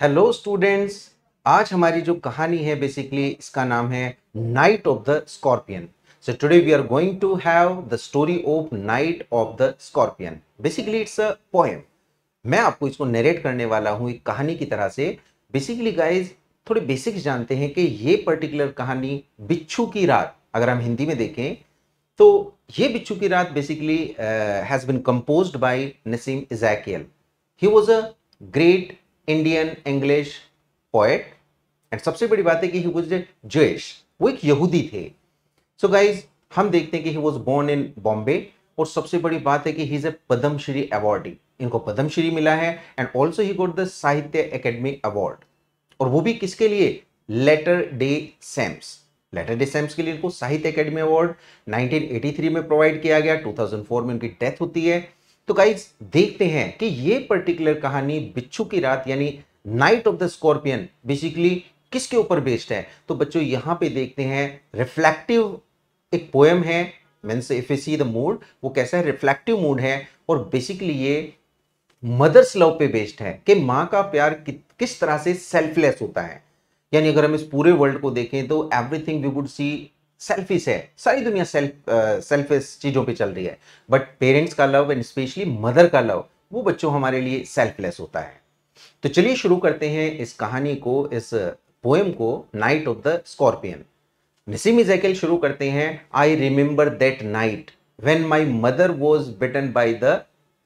hello students आज हमारी जो कहानी है बेसिकली इसका नाम है night of the scorpion so today we are going to have the story of night of the scorpion basically it's a poem मैं आपको इसको नरेट करने वाला हूँ एक कहानी की तरह से बेसिकली गाइज थोड़े बेसिक्स जानते हैं कि ये पर्टिकुलर कहानी बिच्छू की रात अगर हम हिंदी में देखें तो ये बिच्छू की रात basically has been composed by Nissim Ezekiel he was a great Indian English poet and सबसे बड़ी बात है कि ही वॉज वो एक यहूदी थे सो so गाइज हम देखते हैं कि he was born in Bombay और सबसे बड़ी बात है कि he is a Padma Shri awardee इनको पद्मश्री मिला है and also he got the Sahitya Akademi award और वो भी किसके लिए latter day psalms latter day psalms के लिए इनको साहित्य अकेडमी अवार्ड 1983 में प्रोवाइड किया गया 2004 में इनकी डेथ होती है तो गाइज देखते हैं कि ये पर्टिकुलर कहानी बिच्छू की रात यानी night of the scorpion basically किसके ऊपर बेस्ड है तो बच्चों यहाँ पे देखते हैं रिफ्लेक्टिव एक पोएम है means if you see the mood वो कैसा है रिफ्लेक्टिव मूड है और बेसिकली ये मदर्स लव पे बेस्ड है कि माँ का प्यार कि, किस तरह से सेल्फलेस होता है यानी अगर हम इस पूरे वर्ल्ड को देखें तो everything we would see selfish है सारी दुनिया सेल्फ सेल्फिश चीज़ों पे चल रही है बट पेरेंट्स का लव एंड स्पेशली मदर का लव वो बच्चों हमारे लिए सेल्फलेस होता है तो चलिए शुरू करते हैं इस कहानी को इस पोएम को night of the scorpion Nissim Ezekiel शुरू करते हैं I remember that night when my mother was bitten by the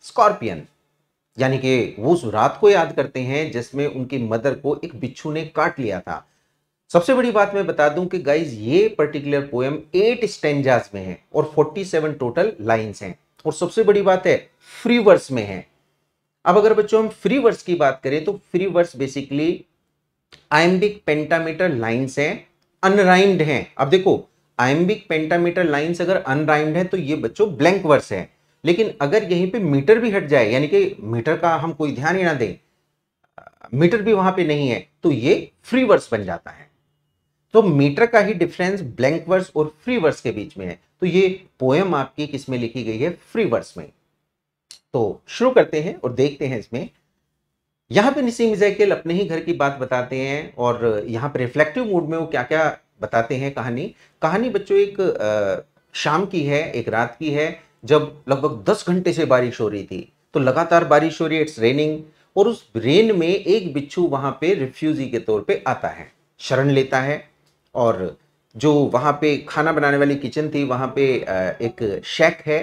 scorpion यानी कि वो उस रात को याद करते हैं जिसमें उनकी मदर को एक बिच्छू ने काट लिया था सबसे बड़ी बात मैं बता दूं कि गाइज ये पर्टिकुलर पोएम एट स्टेंजाज में है और 47 टोटल लाइंस हैं और सबसे बड़ी बात है फ्री वर्स में है अब अगर बच्चों हम फ्री वर्स की बात करें तो free verse basically iambic pentameter lines हैं अनराइम्ड हैं अब देखो आइम्बिक पेंटामीटर लाइंस अगर अनराइम्ड है तो ये बच्चों ब्लैंक वर्स है लेकिन अगर यहीं पे मीटर भी हट जाए यानी कि मीटर का हम कोई ध्यान ही ना दें मीटर भी वहां पे नहीं है तो ये फ्री वर्स बन जाता है तो मीटर का ही डिफरेंस ब्लैंक वर्स और फ्री वर्स के बीच में है तो ये पोएम आपकी किसमें लिखी गई है फ्री वर्स में तो शुरू करते हैं और देखते हैं इसमें यहां पे नसीम जैकेल अपने ही घर की बात बताते हैं और यहां पे रिफ्लेक्टिव मूड में वो क्या क्या बताते हैं कहानी कहानी बच्चों एक शाम की है एक रात की है जब लगभग दस घंटे से बारिश हो रही थी तो लगातार बारिश हो रही है इट्स रेनिंग और उस रेन में एक बिच्छू वहां पे रिफ्यूजी के तौर पे आता है शरण लेता है और जो वहाँ पे खाना बनाने वाली किचन थी वहाँ पे एक शेक है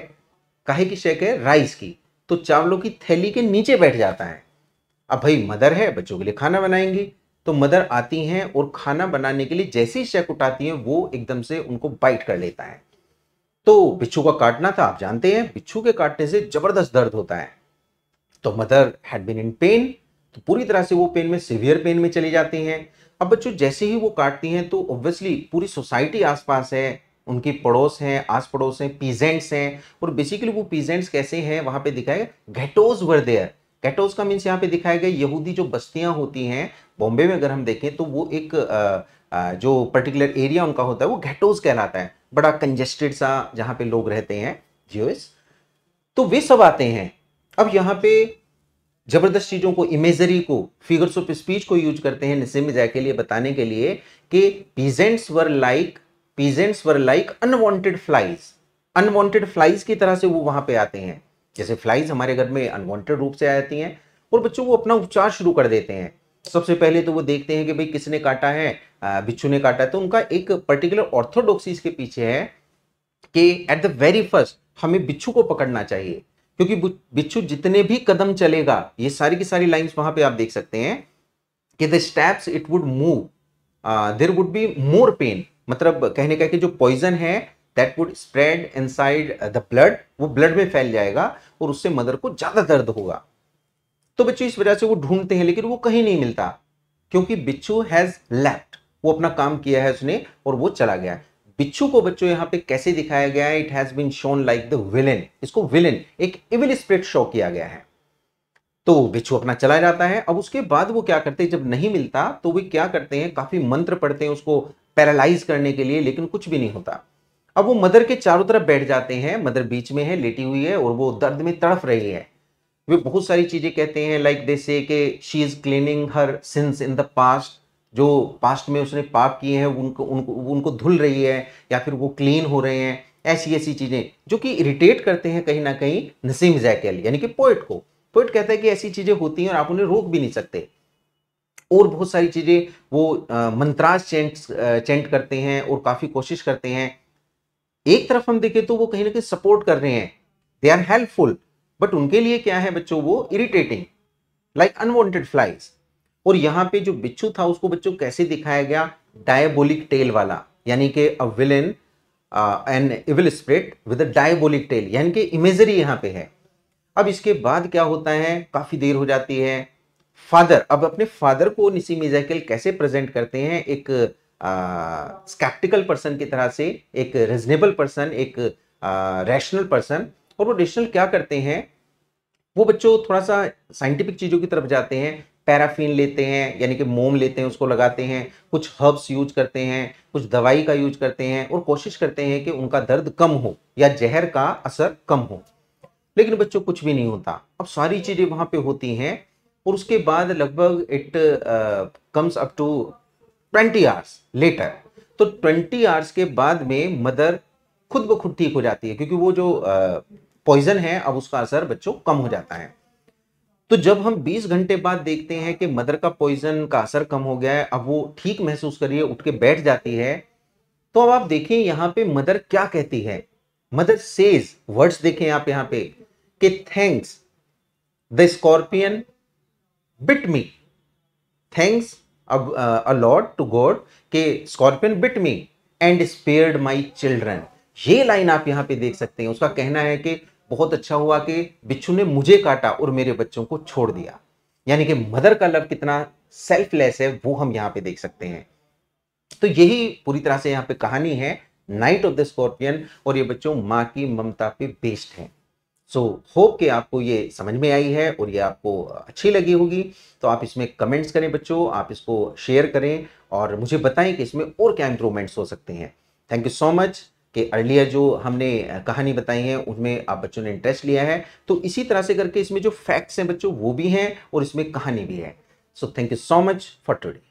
काहे की शेक है राइस की तो चावलों की थैली के नीचे बैठ जाता है अब भाई मदर है बच्चों के लिए खाना बनाएंगी तो मदर आती हैं और खाना बनाने के लिए जैसे ही शेक उठाती हैं वो एकदम से उनको बाइट कर लेता है तो बिच्छू का काटना था आप जानते हैं बिच्छू के काटने से जबरदस्त दर्द होता है तो mother had been in pain तो पूरी तरह से वो पेन में सिवियर पेन में चली जाती हैं अब बच्चों जैसे ही वो काटती हैं तो ऑब्वियसली पूरी सोसाइटी आसपास है उनकी पड़ोस हैं आस पड़ोस हैं पीजेंट्स हैं और बेसिकली वो पीजेंट्स कैसे हैं वहाँ पे दिखाया घेटोज वर देयर कैटोज का मीन्स यहाँ पे दिखाया गया यहूदी जो बस्तियाँ होती हैं बॉम्बे में अगर हम देखें तो वो एक आ, आ, जो पर्टिकुलर एरिया उनका होता है वो घेटोज कहलाता है बड़ा कंजेस्टेड सा जहाँ पे लोग रहते हैं जियोस तो वे सब आते हैं अब यहाँ पे ज़बरदस्त चीज़ों को इमेजरी को फिगर्स ऑफ स्पीच को यूज करते हैं निसिमिजा के लिए बताने के लिए कि peasants were like peasants were like unwanted flies unwanted flies की तरह से वो वहां पे आते हैं जैसे फ्लाइज हमारे घर में अनवांटेड रूप से आ जाती हैं और बच्चों वो अपना उपचार शुरू कर देते हैं सबसे पहले तो वो देखते हैं कि भाई किसने काटा है बिच्छू ने काटा है तो उनका एक पर्टिकुलर ऑर्थोडॉक्सीज के पीछे है कि एट द वेरी फर्स्ट हमें बिच्छू को पकड़ना चाहिए क्योंकि बिच्छू जितने भी कदम चलेगा ये सारी की सारी लाइंस वहां पे आप देख सकते हैं कि the steps it would move there would be more pain मतलब कहने का कि जो पॉइजन है that would spread inside the blood वो ब्लड में फैल जाएगा और उससे मदर को ज्यादा दर्द होगा तो बच्चों इस वजह से वो ढूंढते हैं लेकिन वो कहीं नहीं मिलता क्योंकि बिच्छू हैज लेफ्ट वो अपना काम किया है उसने और वो चला गया बिच्छू को बच्चों यहाँ पे कैसे दिखाया गया है it has been shown like the villain इसको विलेन एक इविल स्प्रिट शो किया गया है तो बिच्छू अपना चला जाता है अब उसके बाद वो क्या करते हैं जब नहीं मिलता तो वे क्या करते हैं काफी मंत्र पढ़ते हैं उसको पैरालाइज करने के लिए लेकिन कुछ भी नहीं होता अब वो मदर के चारों तरफ बैठ जाते हैं मदर बीच में है लेटी हुई है और वो दर्द में तड़फ रही है वे बहुत सारी चीजें कहते हैं like they say she is cleaning her sins in the past जो पास्ट में उसने पाप किए हैं उनको उनको उनको धुल रही है या फिर वो क्लीन हो रहे हैं ऐसी ऐसी चीज़ें जो कि इरिटेट करते हैं कहीं ना कहीं नसीम जैकल यानी कि पोइट को पोइट कहता है कि ऐसी चीज़ें होती हैं और आप उन्हें रोक भी नहीं सकते और बहुत सारी चीज़ें वो मंत्रास चेंट चेंट करते हैं और काफ़ी कोशिश करते हैं एक तरफ हम देखें तो वो कहीं ना कहीं सपोर्ट कर रहे हैं दे आर हेल्पफुल बट उनके लिए क्या है बच्चों वो इरिटेटिंग लाइक अनवॉन्टेड फ्लाइज और यहाँ पे जो बिच्छू था उसको बच्चों कैसे दिखाया गया डायबोलिक टेल वाला यानी कि a villain an evil spirit with a diabolic tale यानी कि इमेजरी यहाँ पे है अब इसके बाद क्या होता है काफ़ी देर हो जाती है फादर अब अपने फादर को निसी मिजाकिल कैसे प्रेजेंट करते हैं एक स्कैप्टिकल पर्सन की तरह से एक रिजनेबल पर्सन एक रैशनल पर्सन और वो रेशनल क्या करते हैं वो बच्चों थोड़ा सा साइंटिफिक चीज़ों की तरफ जाते हैं पैराफिन लेते हैं यानी कि मोम लेते हैं उसको लगाते हैं कुछ हर्ब्स यूज करते हैं कुछ दवाई का यूज करते हैं और कोशिश करते हैं कि उनका दर्द कम हो या जहर का असर कम हो लेकिन बच्चों कुछ भी नहीं होता अब सारी चीज़ें वहाँ पे होती हैं और उसके बाद लगभग it comes up to twenty hours later तो ट्वेंटी आवर्स के बाद में मदर खुद ब खुद ठीक हो जाती है क्योंकि वो जो पॉइजन है अब उसका असर बच्चों कम हो जाता है तो जब हम 20 घंटे बाद देखते हैं कि मदर का पॉइजन का असर कम हो गया है अब वो ठीक महसूस करिए उठ के बैठ जाती है तो अब आप देखिए यहां पे मदर क्या कहती है मदर सेज वर्ड्स देखें आप यहां पे कि thanks the scorpion bit me thanks a to god के scorpion bit me and spared my children ये लाइन आप यहां पे देख सकते हैं उसका कहना है कि बहुत अच्छा हुआ कि बिच्छू ने मुझे काटा और मेरे बच्चों को छोड़ दिया यानी कि मदर का लव कितना सेल्फलेस है वो हम यहाँ पे देख सकते हैं तो यही पूरी तरह से यहाँ पे कहानी है नाइट ऑफ द स्कॉर्पियन और ये बच्चों माँ की ममता पे बेस्ड है सो so, होप कि आपको ये समझ में आई है और ये आपको अच्छी लगी होगी तो आप इसमें कमेंट्स करें बच्चों आप इसको शेयर करें और मुझे बताएं कि इसमें और क्या इंप्रूवमेंट्स हो सकते हैं थैंक यू सो मच कि अर्लियर जो हमने कहानी बताई है उनमें आप बच्चों ने इंटरेस्ट लिया है तो इसी तरह से करके इसमें जो फैक्ट्स हैं बच्चों वो भी हैं और इसमें कहानी भी है so thank you so much for today